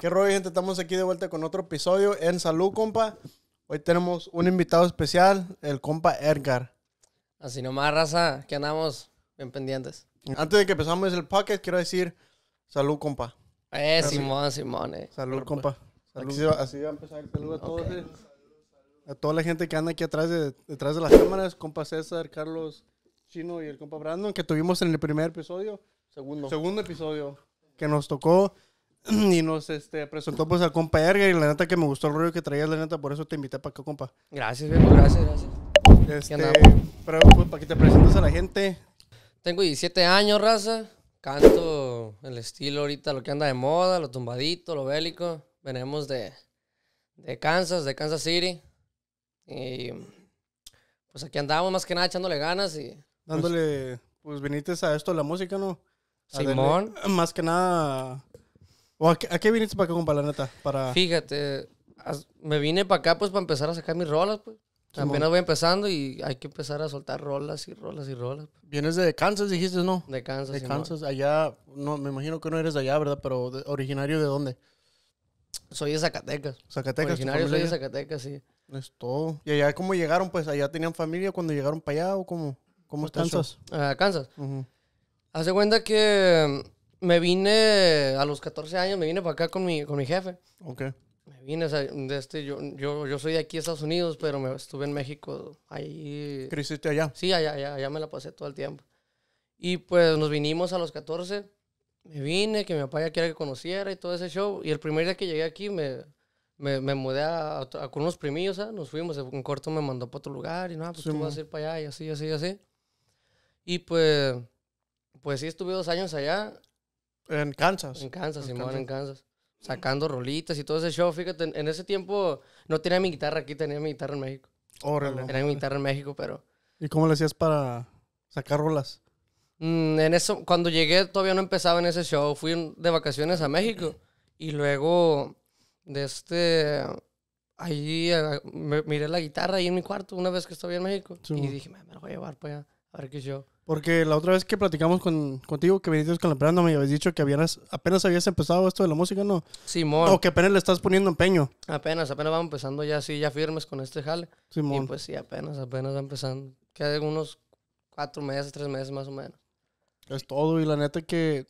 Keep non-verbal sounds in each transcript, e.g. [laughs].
¿Qué rollo, gente? Estamos aquí de vuelta con otro episodio en Salud, compa. Hoy tenemos un invitado especial, el compa Edgar. Así nomás, raza, que andamos bien pendientes. Antes de que empezamos el podcast, quiero decir salud, compa. Eh, Simón, Simón, eh. Salud, compa. Pues, así, va, a empezar el saludo a todos. Eh. A toda la gente que anda aquí atrás de, detrás de las cámaras, compa César, Carlos Chino y el compa Brandon, que tuvimos en el primer episodio. Segundo. Segundo episodio que nos tocó. [clears throat] y nos este, presentó pues al compa Erger y la neta que me gustó el rollo que traías, la neta, por eso te invité para acá, compa. Gracias, viejo, gracias, gracias. Este, pero pues, para que te presentes a la gente. Tengo 17 años, raza. Canto el estilo ahorita, lo que anda de moda, lo tumbadito, lo bélico. Venimos de, Kansas, de Kansas City. Y pues aquí andamos más que nada echándole ganas y... Pues, Dándole, pues viniste a esto, la música, ¿no? Simón. [clears throat] más que nada a, qué, viniste para acá, compa, la Fíjate, me vine para acá pues para empezar a sacar mis rolas, pues. También Apenas voy empezando y hay que empezar a soltar rolas y rolas y rolas. Vienes de Kansas, dijiste, ¿no? De Kansas. De Kansas, allá, no, me imagino que no eres de allá, ¿verdad? Pero originario de dónde? Soy de Zacatecas. Zacatecas. Originario soy de Zacatecas, sí. Es todo. ¿Y allá cómo llegaron? Pues allá tenían familia cuando llegaron para allá o cómo? ¿Cómo Kansas. Uh, Kansas. Hace cuenta que me vine a los 14 años, me vine para acá con mi, con mi jefe. Ok. Me vine, o sea, de este, yo, yo, yo soy de aquí, Estados Unidos, pero me, estuve en México. Ahí. ¿Creciste allá? Sí, allá, allá, allá me la pasé todo el tiempo. Y pues nos vinimos a los 14. Me vine, que mi papá ya quiera que conociera y todo ese show. Y el primer día que llegué aquí me, me, me mudé a, con unos primillos, ¿sabes? ¿ah? nos fuimos. Un corto me mandó para otro lugar y nada, pues tú vas a ir para allá y así, así, así. Y pues, pues sí, estuve dos años allá en Kansas. En Kansas, en Simón, en Kansas. Sacando rolitas y todo ese show. Fíjate, en, ese tiempo no tenía mi guitarra aquí, tenía mi guitarra en México. Órale. Tenía mi guitarra en México, pero. ¿Y cómo le hacías para sacar rolas? Mm, en eso, cuando llegué todavía no empezaba en ese show. Fui de vacaciones a México. Y luego, de este. Ahí eh, miré la guitarra ahí en mi cuarto una vez que estaba en México. y dije, me, me voy a llevar para allá a yo. Porque la otra vez que platicamos con, contigo, que viniste Calambrano, me habías dicho que apenas habías empezado esto de la música, ¿no? Simón. O que apenas le estás poniendo empeño. Apenas, apenas va empezando ya, así ya firmes con este jale. Simón. Y pues sí, apenas, apenas va empezando. Que hay unos cuatro meses, tres meses más o menos. Es todo, y la neta que,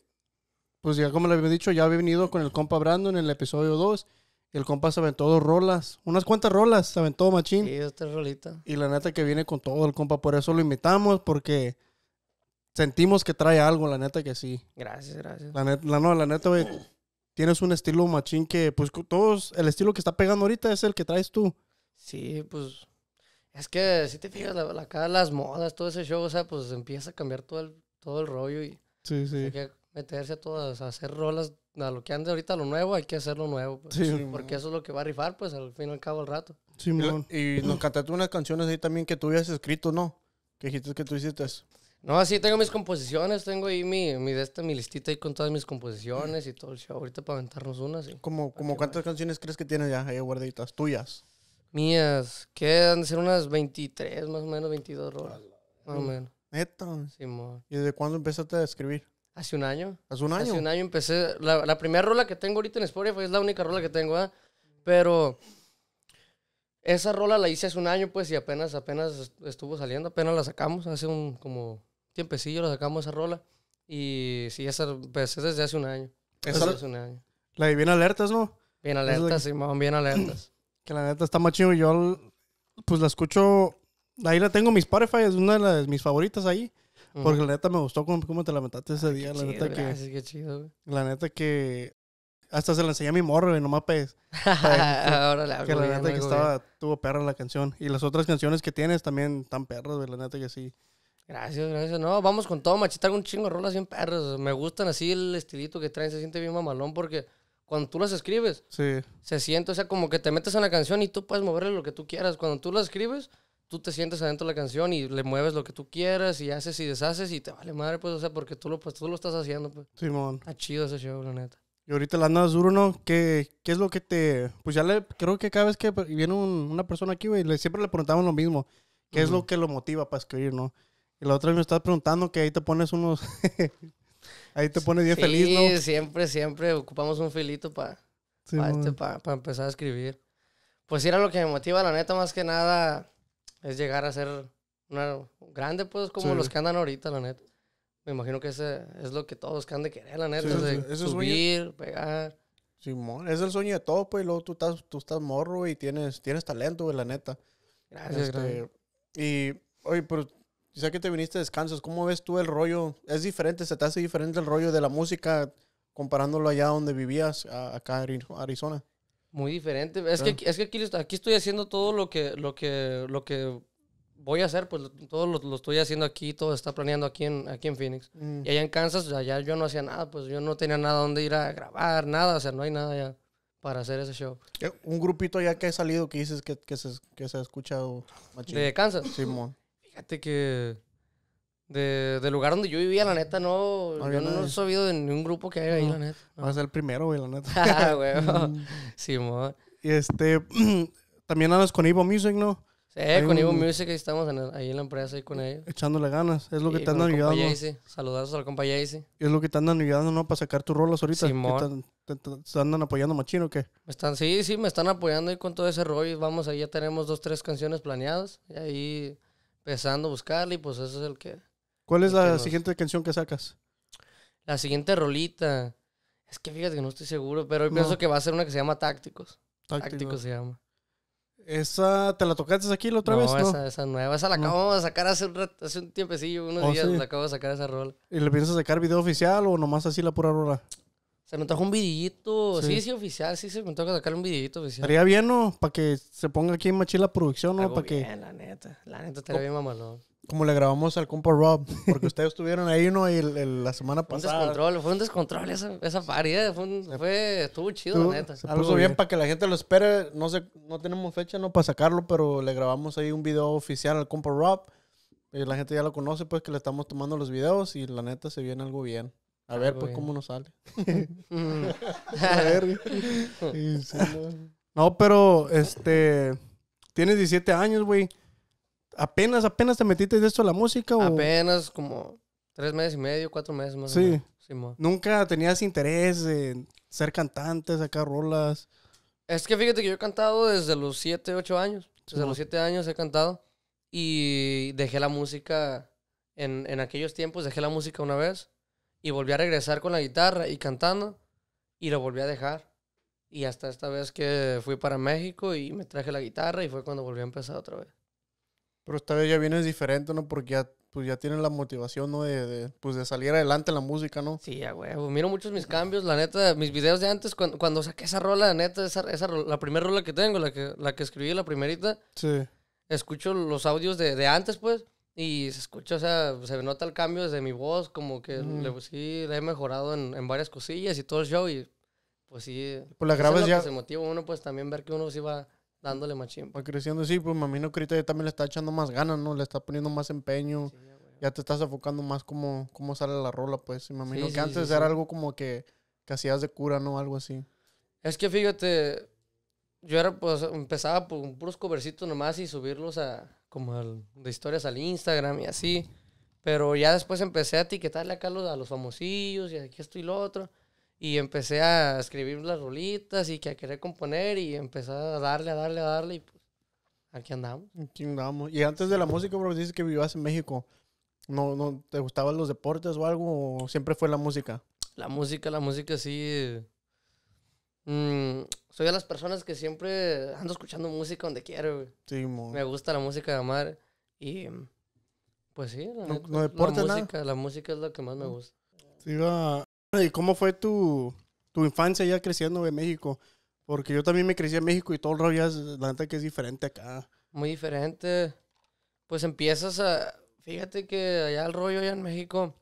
pues ya como le había dicho, ya había venido con el compa Brandon en el episodio 2 el compa se aventó dos rolas, unas cuantas rolas, se aventó machín. Sí, esta rolita. Y la neta que viene con todo el compa, por eso lo invitamos, porque sentimos que trae algo, la neta que sí. Gracias, gracias. La neta, la, no, la neta, güey, tienes un estilo machín que, pues, todos, el estilo que está pegando ahorita es el que traes tú. Sí, pues, es que si te fijas, la, las modas, todo ese show, o sea, pues empieza a cambiar todo el, todo el rollo y... Sí, sí meterse a todas, a hacer rolas, a lo que ande ahorita lo nuevo, hay que hacerlo nuevo. Pues. porque eso es lo que va a rifar, pues al fin y al cabo al rato. Sí, y, y nos cantaste unas canciones ahí también que tú habías escrito, ¿no? Que dijiste que tú hiciste. No, así tengo mis composiciones, tengo ahí mi, mi, de este, mi listita ahí con todas mis composiciones y todo el show. Ahorita para aventarnos unas. Sí. ¿Cómo, como cuántas canciones crees que tienes ya ahí guardaditas? ¿Tuyas? Mías. quedan de ser unas 23, más o menos, 22 rolas. Más o menos. Neta. Simón. ¿Y desde cuándo empezaste a escribir? Hace un año. ¿Hace un año? Hace un año empecé. La, primera rola que tengo ahorita en Spotify es la única rola que tengo, Pero esa rola la hice hace un año, pues, y apenas, apenas estuvo saliendo, apenas la sacamos, hace un como tiempecillo la sacamos esa rola. Y sí, esa empecé desde hace un año. Esa hace un año. La de bien alertas, ¿no? Bien alertas, sí, que... bien alertas. Que la neta está más chido. Yo, pues la escucho. Ahí la tengo mis mi Spotify, es una de mis favoritas ahí. Porque la neta me gustó cómo, te lamentaste ese día. La neta que. Qué chido, la neta que. Hasta se la enseñé a mi morro, güey, no pues. Ahora la Que la neta que estaba, tuvo perra la canción. Y las otras canciones que tienes también están perras, güey, la neta que sí. Gracias, gracias. No, vamos con todo, machita, un chingo de rolas bien perras. Me gustan así el estilito que traen, se siente bien mamalón porque cuando tú las escribes, sí. se siente, o sea, como que te metes en la canción y tú puedes moverle lo que tú quieras. Cuando tú las escribes, tú te sientes adentro de la canción y le mueves lo que tú quieras y haces y deshaces y te vale madre, pues, o sea, porque tú lo, pues, tú lo estás haciendo, pues. Simón. Está chido ese show, la neta. Y ahorita la nada duro, ¿no? ¿Qué, ¿Qué, es lo que te...? Pues ya le... Creo que cada vez que viene una persona aquí, güey, le, siempre le preguntamos lo mismo. ¿Qué es lo que lo motiva para escribir, no? Y la otra vez me estás preguntando que ahí te pones unos... [laughs] ahí te pones bien feliz, ¿no? Sí, siempre, siempre ocupamos un filito para sí, este, empezar a escribir. Pues era lo que me motiva, la neta, más que nada es llegar a ser una grande, pues, como los que andan ahorita, la neta. Me imagino que ese es lo que todos que de querer, la neta. es subir, pegar. Simón, es el sueño de todo, pues, y luego tú estás, tú estás morro y tienes, tienes talento, la neta. Gracias, este, gracias. Y, oye, pero ya que te viniste a descansos, ¿cómo ves tú el rollo? ¿Es diferente, se te hace diferente el rollo de la música comparándolo allá donde vivías, acá en Arizona? Muy diferente. Es que, ah. es que aquí, aquí, estoy haciendo todo lo que, lo que, lo que voy a hacer, pues todo lo, estoy haciendo aquí, todo está planeando aquí en, aquí en Phoenix. Mm. Y allá en Kansas, allá yo no hacía nada, pues yo no tenía nada donde ir a grabar, nada, o sea, no hay nada ya para hacer ese show. Eh, un grupito ya que ha salido que dices que, que, se, que se, ha escuchado. Machín. De Kansas. Simón. Fíjate que de, del lugar donde yo vivía, la neta, no. yo no, he subido de ningún grupo que haya ahí, la neta. No. Va a ser el primero, güey, la neta. [laughs] ah, güey. sí, [laughs] mm. Y este. [clears throat] También andas con Ivo Music, ¿no? Sí, con Ivo Evo Music estamos ahí en la empresa ahí con ellos. Echándole ganas, es lo que te andan ayudando. saludos Saludazos al compañía dice Es lo que te andan ayudando, ¿no? Para sacar tus rolas ahorita. Sí, Te, te, andan apoyando machino o qué? Me están, sí, sí, me están apoyando ahí con todo ese rollo. Vamos, ahí ya tenemos dos, tres canciones planeadas. Y ahí empezando a buscarle y pues eso es el que ¿Cuál es la siguiente canción que sacas? La siguiente rolita. Es que fíjate que no estoy seguro, pero hoy pienso que va a ser una que se llama Tácticos. Tácticos, se llama. ¿Esa te la tocaste aquí la otra vez? No, esa, esa nueva. Esa la acabamos de sacar hace un, rato, hace un tiempecillo, unos oh, días la acabo de sacar esa rol ¿Y le piensas sacar video oficial o nomás así la pura rola? Se me tocó un videito, Sí. sí, oficial. Sí, se me toca sacar un videito oficial. Estaría bien, ¿no? Para que se ponga aquí en Machila Producción, ¿no? Para que... la neta. La neta estaría bien mamalón. Como le grabamos al compa Rob, porque ustedes estuvieron ahí, ¿no? Y la semana pasada. Fue un descontrol, fue un descontrol esa, esa parida. Fue, estuvo chido, neta. Algo bien, para que la gente lo espere. No sé, no tenemos fecha, ¿no? Para sacarlo, pero le grabamos ahí un video oficial al compa Rob. Y la gente ya lo conoce, pues que le estamos tomando los videos y la neta se viene algo bien. A ver, pues, cómo nos sale. [laughs] Mm. [laughs] a ver. [laughs] no. no, pero, este, tienes 17 años, güey apenas, apenas te metiste de esto a la música o... Apenas como tres meses y medio, cuatro meses más. O menos. Nunca tenías interés en ser cantante, sacar rolas. Es que fíjate que yo he cantado desde los siete, ocho años. Desde los siete años he cantado. Y dejé la música. En, en, aquellos tiempos dejé la música una vez. Y volví a regresar con la guitarra y cantando. Y lo volví a dejar. Y hasta esta vez que fui para México y me traje la guitarra y fue cuando volví a empezar otra vez. Pero esta vez ya vienes diferente, ¿no? Porque ya, pues ya tienen la motivación, ¿no? De, pues de salir adelante en la música, ¿no? Sí, a huevo. Miro muchos mis cambios, la neta, mis videos de antes, cuando, cuando saqué esa rola, la neta, esa, esa la primera rola que tengo, la que, la que escribí, la primerita. Sí. Escucho los audios de, de antes, pues, y se escucha, o sea, se nota el cambio desde mi voz, como que pues, sí, le he mejorado en, en varias cosillas y todo el show, y pues sí. Pues las grabas ya. Se motiva uno, pues también ver que uno sí va dándole machín. Va creciendo, sí, pues me imagino que ya también le está echando más ganas, ¿no? Le está poniendo más empeño. ya, te estás enfocando más como cómo sale la rola, pues. Y imagino sí, que antes era algo como que, que, hacías de cura, ¿no? Algo así. Es que fíjate, yo era, pues, empezaba por un puros covercitos nomás y subirlos a, como de historias al Instagram y así. Pero ya después empecé a etiquetarle acá a los, a los famosillos y aquí esto y lo otro. Y empecé a escribir las rulitas y que a querer componer y empecé a darle, a darle, a darle y pues aquí andamos. Aquí andamos. Y antes de la música, bro, dices que vivías en México. ¿No, no te gustaban los deportes o algo o siempre fue la música? La música, la música sí. Mm, soy de las personas que siempre ando escuchando música donde quiero, Sí, Me gusta la música de amar y pues sí, la, no, música, nada. la música es lo que más me gusta. Sí, va. ¿Y cómo fue tu, infancia ya creciendo en México? Porque yo también me crecí en México y todo el rollo ya, es, que es diferente acá. Muy diferente. Pues empiezas a... Fíjate que allá el rollo allá en México,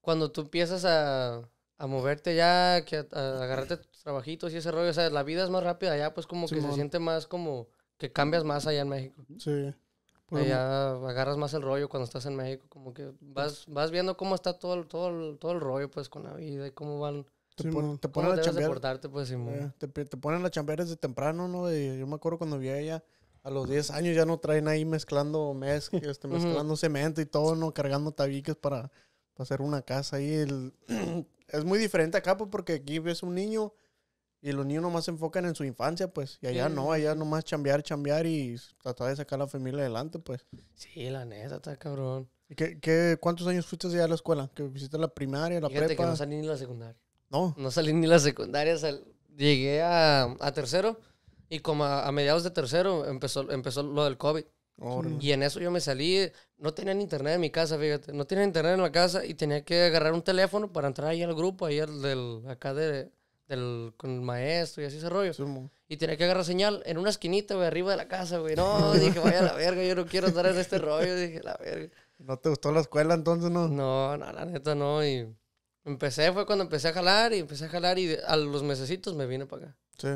cuando tú empiezas a, moverte ya, que a, agarrarte tus trabajitos y ese rollo, o sea, la vida es más rápida allá, pues como que se siente más como que cambias más allá en México. Sí ya agarras más el rollo cuando estás en México, como que vas, vas viendo cómo está todo el, todo, todo el rollo, pues, con la vida y cómo van... Te, te ponen a chambear. Pues, eh, te, ponen a chambear desde temprano, ¿no? Y yo me acuerdo cuando vi a ella, a los 10 años ya no traen ahí mezclando mez, [laughs] este, mezclando cemento y todo, ¿no? Cargando tabiques para, hacer una casa ahí. [clears throat] es muy diferente acá, pues, porque aquí ves un niño y los niños nomás se enfocan en su infancia, pues. Y allá no, allá nomás chambear, chambear y tratar de sacar a la familia adelante, pues. Sí, la neta, está cabrón. ¿Y qué, qué, cuántos años fuiste ya a la escuela? ¿Que visitaste la primaria, la Fíjate prepa? que no salí ni la secundaria. No. No salí ni la secundaria. Llegué a, a, tercero y como a, mediados de tercero empezó, empezó lo del COVID. Y en eso yo me salí, no tenían internet en mi casa, fíjate, no tenían internet en la casa y tenía que agarrar un teléfono para entrar ahí al grupo, ahí del, acá de, del, con el maestro y así ese rollo. y tenía que agarrar señal en una esquinita, güey, arriba de la casa, güey. No, [laughs] dije, vaya la verga, yo no quiero estar en este rollo. Dije, la verga. ¿No te gustó la escuela entonces, no? No, no, la neta no. Y empecé, fue cuando empecé a jalar y empecé a jalar y a los mesecitos me vine para acá. Sí.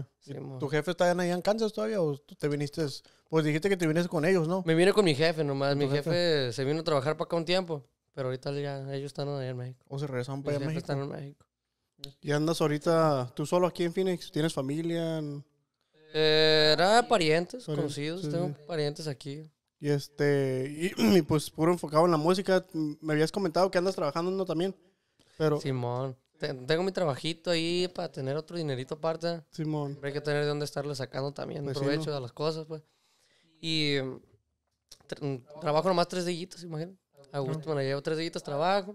¿Tu jefe está allá en Kansas todavía o te viniste? Pues dijiste que te viniste con ellos, ¿no? Me vine con mi jefe nomás. Mi jefe? se vino a trabajar para acá un tiempo, pero ahorita ya ellos están allá en México. ¿O se regresaron para allá México? están en México. ¿Y andas ahorita tú solo aquí en Phoenix? ¿Tienes familia? Eh, parientes, conocidos. tengo parientes aquí. Y este, [clears throat] y, pues puro enfocado en la música. Me habías comentado que andas trabajando ¿no? también. Pero... Simón. Tengo mi trabajito ahí para tener otro dinerito aparte. Simón. hay que tener de dónde estarle sacando también Vecino. provecho de las cosas, pues. Y mm, trabajo nomás tres dillitos, imagínate. A gusto me llevo tres dillitos, trabajo.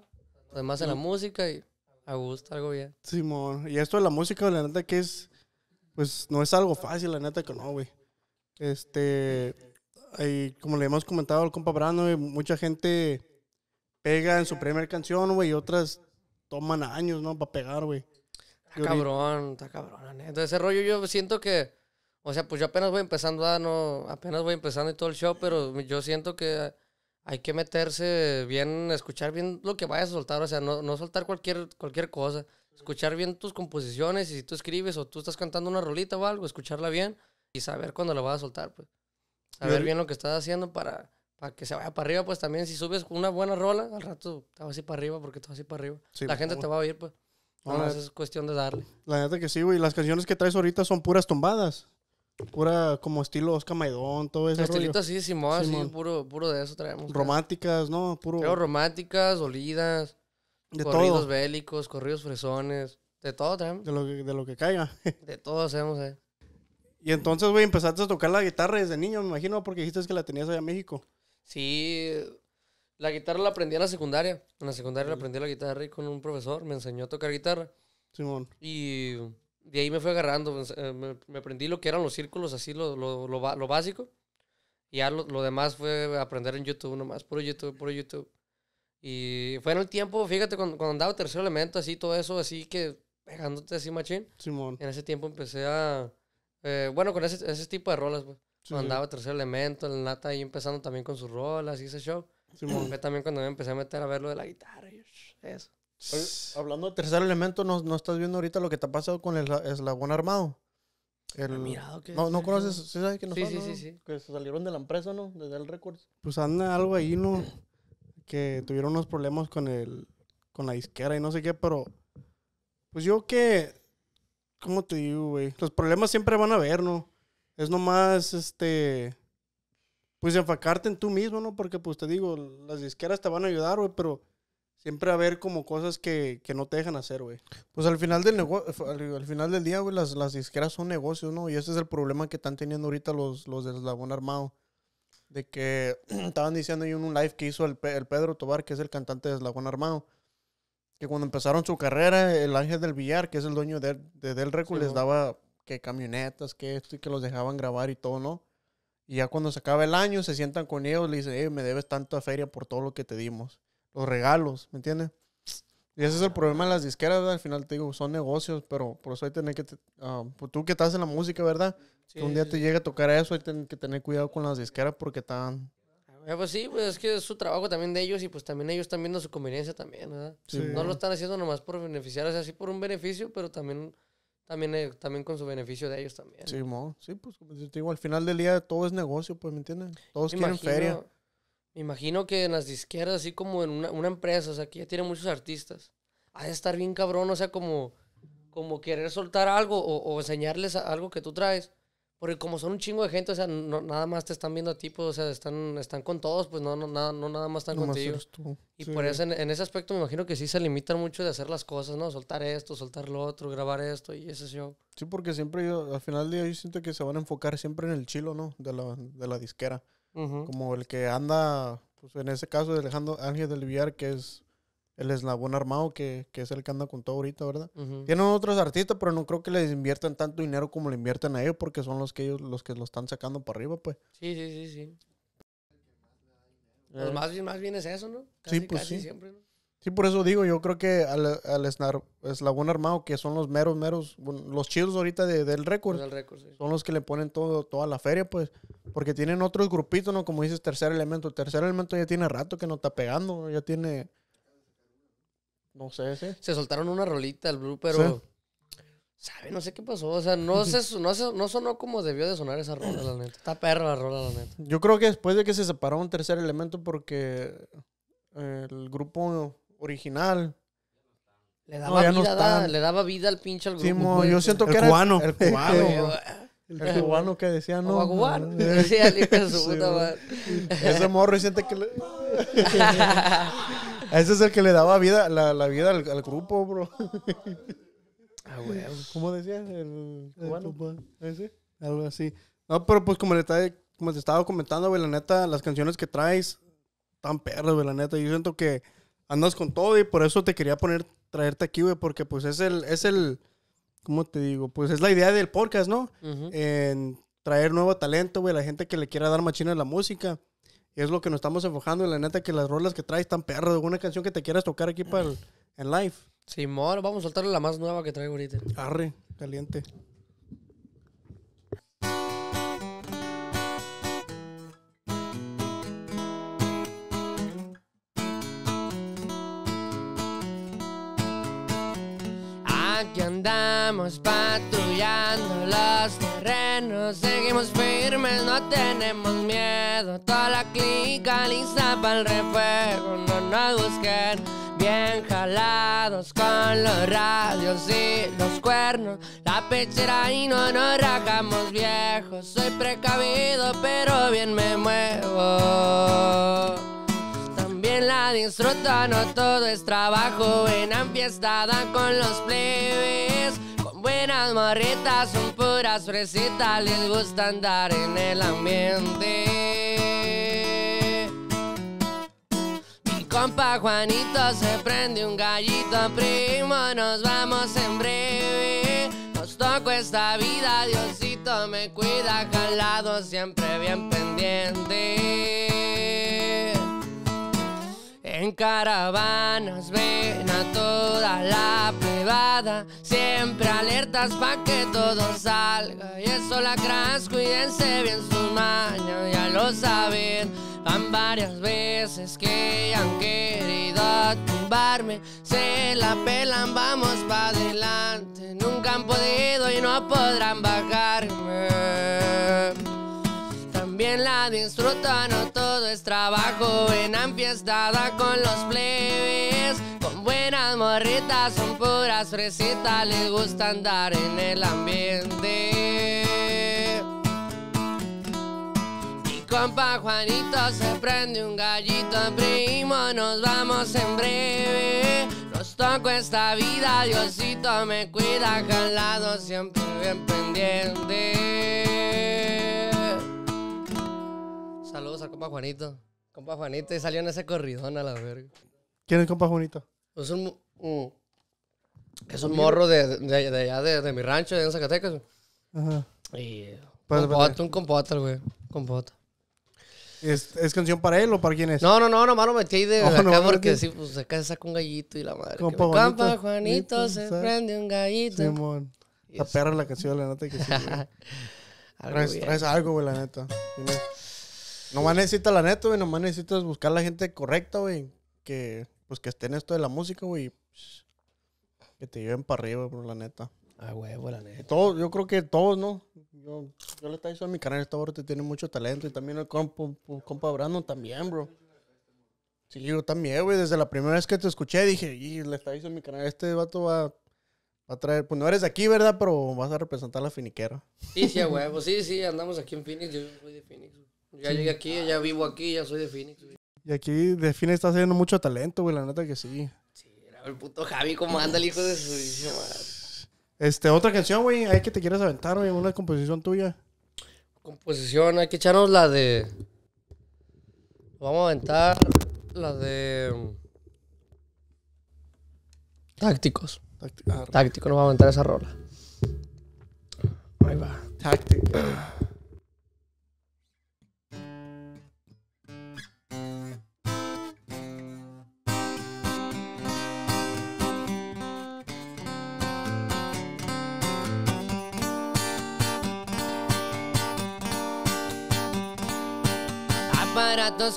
Además en la música y a gusto, algo bien. Simón, y esto de la música, la neta que es, pues no es algo fácil, la neta que no, güey. Este, y como le hemos comentado al compa Brano, mucha gente pega en su primera canción, güey, y otras toman años, ¿no? Para pegar, güey. Está cabrón, está cabrón, la neta. Ese rollo yo siento que, o sea, pues yo apenas voy empezando, a ah, no, apenas voy empezando y todo el show, pero yo siento que hay que meterse bien, escuchar bien lo que vayas a soltar, o sea, no, no soltar cualquier, cualquier cosa. Escuchar bien tus composiciones y si tú escribes o tú estás cantando una rolita o algo, escucharla bien y saber cuándo la vas a soltar, pues. Saber bien lo que estás haciendo para, para que se vaya para arriba, pues también si subes una buena rola, al rato te vas así para arriba porque te vas a para arriba. la gente te va a oír, pues. No, es cuestión de darle. La neta que sí, güey. Las canciones que traes ahorita son puras tumbadas. Pura como estilo Oscar Maidón, todo eso. Estilito así, Simón, Sí, puro, de eso traemos. Románticas, ¿no? Puro. Creo románticas, olidas, De corridos bélicos, corridos fresones. De todo traemos. De lo que, lo que caiga. [laughs] De todo hacemos, eh. Y entonces, güey, empezaste a tocar la guitarra desde niño, me imagino, porque dijiste que la tenías allá en México. Sí, la guitarra la aprendí en la secundaria. En la secundaria la aprendí la guitarra y con un profesor me enseñó a tocar guitarra. Simón. Y de ahí me fue agarrando, pues, eh, me, aprendí lo que eran los círculos, así lo, básico. Y ya lo, demás fue aprender en YouTube nomás, puro YouTube, puro YouTube. Y fue en el tiempo, fíjate, cuando, andaba tercer elemento, así todo eso, así que pegándote así machín. Simón. En ese tiempo empecé a... Eh, bueno, con ese, tipo de rolas, pues. andaba tercer elemento, el Nata ahí empezando también con sus rolas y ese show. Simón. Fue también cuando me empecé a meter a ver lo de la guitarra y eso hablando de tercer elemento, ¿no, estás viendo ahorita lo que te ha pasado con el eslabón armado? El, ah, mirado que no, no conoces, ¿sí sabes que no sí, sí, Que se salieron de la empresa, ¿no? Desde el Records. Pues anda algo ahí, ¿no? [clears throat] Que tuvieron unos problemas con el con la disquera y no sé qué, pero pues yo que ¿cómo te digo, güey? Los problemas siempre van a haber, ¿no? Es nomás este pues enfocarte en tú mismo, ¿no? Porque pues te digo, las disqueras te van a ayudar, güey, pero Siempre a haber como cosas que, no te dejan hacer, güey. Pues al final del al, final del día, güey, las, disqueras son negocios, ¿no? Y ese es el problema que están teniendo ahorita los, los del eslabón armado. De que [clears throat] estaban diciendo en un live que hizo el, Pedro Tobar, que es el cantante de eslabón armado. Que cuando empezaron su carrera, el Ángel del Villar, que es el dueño de, Del Recu, les daba que camionetas, que esto, que los dejaban grabar y todo, ¿no? Y ya cuando se acaba el año, se sientan con ellos, le dicen, eh, me debes tanta feria por todo lo que te dimos los regalos, ¿me entiendes? Y ese es el problema de las disqueras, ¿verdad? Al final te digo, son negocios, pero por eso hay que tener que... Ah, pues tú que estás en la música, ¿verdad? que un día te llega a tocar eso, hay que tener cuidado con las disqueras porque están... Eh, pues sí, pues es que es su trabajo también de ellos y pues también ellos están viendo su conveniencia también, ¿verdad? Sí. No lo están haciendo nomás por beneficiar, o sea, sí por un beneficio, pero también, también, eh, también con su beneficio de ellos también. Sí, sí, pues como te digo, al final del día todo es negocio, pues, ¿me entiendes? Todos quieren feria. Me imagino que en las disqueras, así como en una, empresa, o sea, que ya tiene muchos artistas, ha de estar bien cabrón, o sea, como, como querer soltar algo o, enseñarles algo que tú traes. Porque como son un chingo de gente, o sea, nada más te están viendo a ti, pues, o sea, están, están con todos, pues no, no, nada, no nada más están contigo. Y por eso en, ese aspecto me imagino que sí se limitan mucho de hacer las cosas, ¿no? Soltar esto, soltar lo otro, grabar esto y ese yo Sí, porque siempre yo, al final del día yo siento que se van a enfocar siempre en el chilo, ¿no? de la disquera como el que anda, pues en ese caso de Alejandro Ángel del Villar, que es el eslabón armado, que, que es el que anda con todo ahorita, ¿verdad? Tienen otros artistas, pero no creo que les inviertan tanto dinero como le invierten a ellos, porque son los que ellos los que lo están sacando para arriba, pues. Sí, sí, sí, sí. Pues eh. más, bien, más bien es eso, ¿no? Pues casi, sí, pues siempre, Sí, por eso digo, yo creo que al, al armado, que son los meros, meros, los chidos ahorita del récord, son los que le ponen todo, toda la feria, pues, porque tienen otros grupitos, ¿no? Como dices, tercer elemento. tercer elemento ya tiene rato que no está pegando, ya tiene... No sé, sí. Se soltaron una rolita al Blue, pero... ¿Sabe? No sé qué pasó. O sea, no, no sonó como debió de sonar esa rola, la neta. Está perra la rola, la neta. Yo creo que después de que se separó un tercer elemento porque el grupo original. Le daba, vida, le daba vida al pinche al grupo. yo siento que el era cubano. El, cubano. El cubano que decía no. Guaguán. [laughs] Decía su Ese morro siente que le... [laughs] Ese es el que le daba vida, la, la vida al, grupo, bro. [laughs] ah, güey. ¿Cómo decía? El cubano. Ese. Algo así. No, pero pues como, le trae, como te estaba comentando, güey, la neta, las canciones que traes están perros güey, la neta. Yo siento que andas con todo y por eso te quería poner, traerte aquí, güey, porque pues es el, es el, ¿cómo te digo? Pues es la idea del podcast, ¿no? En traer nuevo talento, güey, la gente que le quiera dar machina a la música. es lo que nos estamos enfocando, en la neta que las rolas que traes están perro, alguna canción que te quieras tocar aquí para el, en live. Simón, vamos a soltarle la más nueva que traigo ahorita. Arre, caliente. andamos patrullando los terrenos, seguimos firmes, no tenemos miedo. Toda la clica lista para el refuego, no nos busquen. Bien jalados con los radios y los cuernos, la pechera y no nos rajamos viejos. Soy precavido, pero bien me muevo. En la disfruto, no todo es trabajo. en fiestada con los plebes, con buenas morritas, son puras fresitas, les gusta andar en el ambiente. Mi compa Juanito se prende un gallito, primo, nos vamos en breve. Nos toco esta vida, Diosito me cuida, calado siempre bien pendiente. En caravanas ven a toda la privada siempre alertas pa' que todo salga. Y eso la cras, cuídense bien su maña ya lo saben. Van varias veces que han querido tumbarme, se la pelan, vamos pa' adelante. Nunca han podido y no podrán bajarme. En la disfruto, no todo es trabajo. En ampiestada con los plebes, con buenas morritas, son puras fresitas, les gusta andar en el ambiente. Mi compa Juanito se prende un gallito, primo, nos vamos en breve. Nos toco esta vida, Diosito me cuida, jalado siempre bien pendiente compa Juanito. Compa Juanito y salió en ese corridón a la verga. ¿Quién es compa Juanito? Es un, es un morro de, de, allá de, mi rancho, de en Zacatecas. Ajá. Y compota, un compota, güey. Compota. ¿Es, canción para él o para quién es? No, no, no, nomás lo metí ahí de [laughs] oh, acá porque sí, pues acá se saca un gallito y la madre. Compa, Juanito, se prende un gallito. la perra la canción, la neta que sí, [laughs] algo traes, algo, güey, la neta. Nomás necesitas la neta, güey. Nomás necesitas buscar la gente correcta, güey. Que, pues, que esté en esto de la música, güey. Pues, que te lleven para arriba, bro, la neta. Ah, huevo, la neta. Todos, yo creo que todos, ¿no? Yo, le le diciendo a mi canal, esta te tiene mucho talento. Y también el compa, compa Brandon también, bro. Sí, yo también, güey. Desde la primera vez que te escuché dije, y le está diciendo mi canal, este vato va, a traer. Pues no eres de aquí, ¿verdad? Pero vas a representar a la finiquera. Sí, sí, güey. Pues sí, sí, andamos aquí en Phoenix. Yo soy de Phoenix. Ya llegué aquí, ya vivo aquí, ya soy de Phoenix. Y aquí de Phoenix está haciendo mucho talento, güey, la neta que sí. Sí, el puto Javi, cómo anda el hijo de su madre. Este, otra canción, güey, hay que te quieres aventar, güey, una composición tuya. Composición, hay que echarnos la de. Vamos a aventar la de. Tácticos. Ah, Tácticos, nos vamos a aventar esa rola. Ahí va. Tácticos.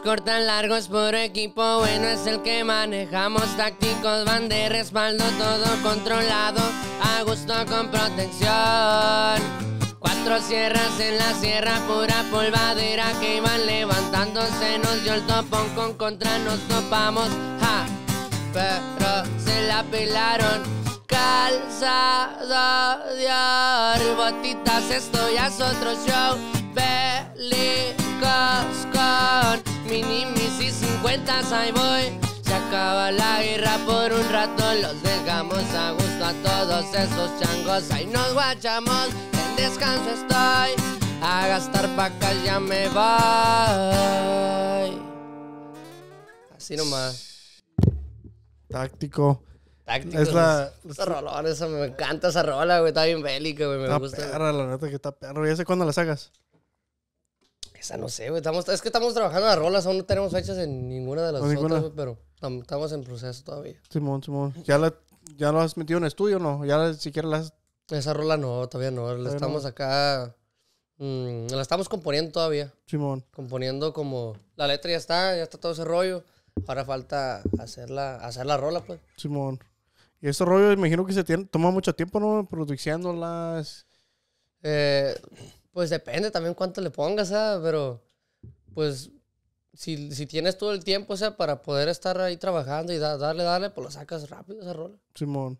cortan largos por equipo. Bueno es el que manejamos. Tácticos van de respaldo, todo controlado. A gusto con protección. Cuatro sierras en la sierra, pura polvadera que iban levantándose. Nos dio el topón con contra, nos topamos. pero se la pelaron. Calzado de botitas, esto ya es otro show. Feliz. Coscon minimis y 50 ahí voy. Se acaba la guerra por un rato, los dejamos a gusto a todos esos changos. Ahí nos guachamos, en descanso estoy. A gastar pacas ya me voy. Así nomás. Táctico. Táctico. Es la, esa rolón, esa me encanta esa rola, güey. Está bien bélica, güey. Me, gusta. Perra, la neta que está perro. Ya sé cuándo la sacas? Esa no sé, güey. Estamos, es que estamos trabajando las rolas, aún no tenemos fechas en ninguna de las otras, pero estamos en proceso todavía. Simón, Simón. ¿Ya, la, ¿Ya lo has metido en estudio o no? ¿Ya siquiera la has Esa rola no, todavía no. La estamos acá. Mm, la estamos componiendo todavía. Simón. Componiendo como. La letra ya está, ya está todo ese rollo. Ahora falta la hacer la rola, pues. Simón. Y ese rollo, imagino que se toma mucho tiempo, ¿no? las... Eh, pues depende también cuánto le pongas, ¿sabes? Ah, pero, pues, si, si, tienes todo el tiempo, o sea, para poder estar ahí trabajando y darle, darle, pues lo sacas rápido esa rola. Simón.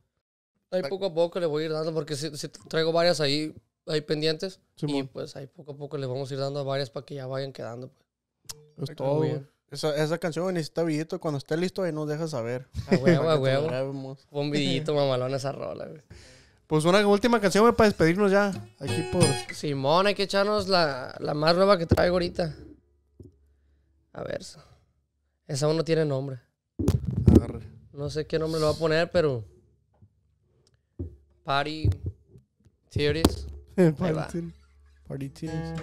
Ahí poco a poco le voy a ir dando, porque si, traigo varias ahí, ahí pendientes. Y pues ahí poco a poco le vamos a ir dando a varias para que ya vayan quedando. Pues. todo, bien. Esa, esa, canción necesita vidito Cuando esté listo, ahí nos dejas saber. A huevo, a huevo. Un mamalón esa rola, güey. Pues una última canción para despedirnos ya. Aquí por. Simón, hay que echarnos la, la más nueva que traigo ahorita. A ver. Esa aún no tiene nombre. No sé qué nombre lo va a poner, pero. Party [laughs] Theories. Party Theories.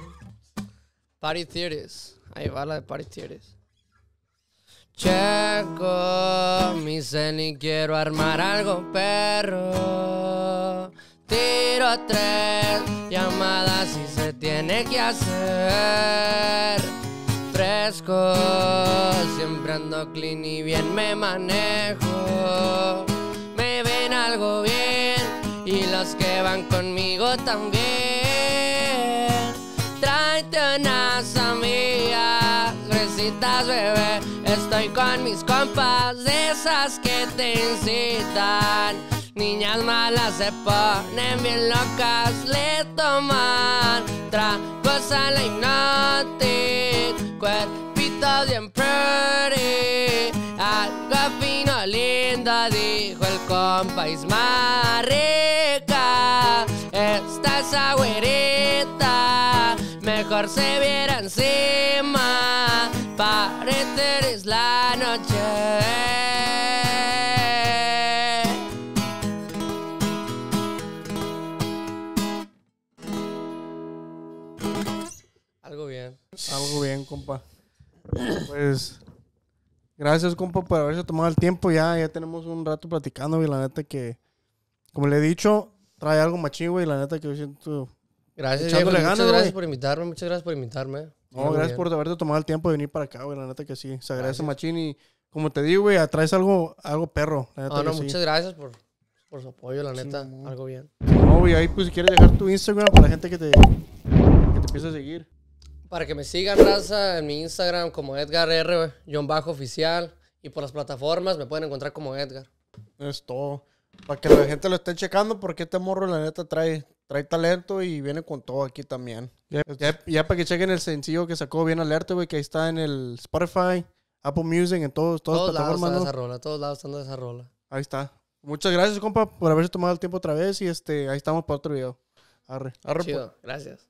Party Theories. Ahí va la de Party Theories. Checo, mi ni quiero armar algo, perro tiro tres llamadas y se tiene que hacer. Fresco, siempre ando clean y bien me manejo. Me ven algo bien y los que van conmigo también. Tráete unas amigas, recitas bebé. Estoy con mis compas de esas que te incitan Niñas malas se ponen bien locas, le toman tragos a la hipnotic. Cuerpito bien pretty, algo fino, lindo, dijo el compa. Es más rica, esta es mejor se viera encima. Parece es la noche. bien, compa. Pues, gracias, compa, por haberse tomado el tiempo. Ya, ya tenemos un rato platicando, y La neta que, como le he dicho, trae algo machín, güey. La neta que yo siento. Gracias, ganas, muchas gracias por invitarme, muchas gracias por invitarme. No, gracias por haberte tomado el tiempo de venir para acá, güey. La neta que sí. Se agradece machín y como te digo, güey, atraes algo, algo perro. La ah, no, muchas gracias por, por, su apoyo, la neta. algo bien. No, güey, ahí pues si quieres dejar tu Instagram para la gente que te, que te empieza a seguir. Para que me sigan, raza, en mi Instagram como Edgar R, John Bajo Oficial. Y por las plataformas me pueden encontrar como Edgar. Es todo. Para que la gente lo esté checando, porque este morro, la neta, trae, trae talento y viene con todo aquí también. Ya, para que chequen el sencillo que sacó bien alerta, güey, que ahí está en el Spotify, Apple Music, en todos, todas todos las plataformas. rola, todos lados están de esa rola. Ahí está. Muchas gracias, compa, por haberse tomado el tiempo otra vez y este, ahí estamos para otro video. Arre, arre. Pues. Chido. Gracias.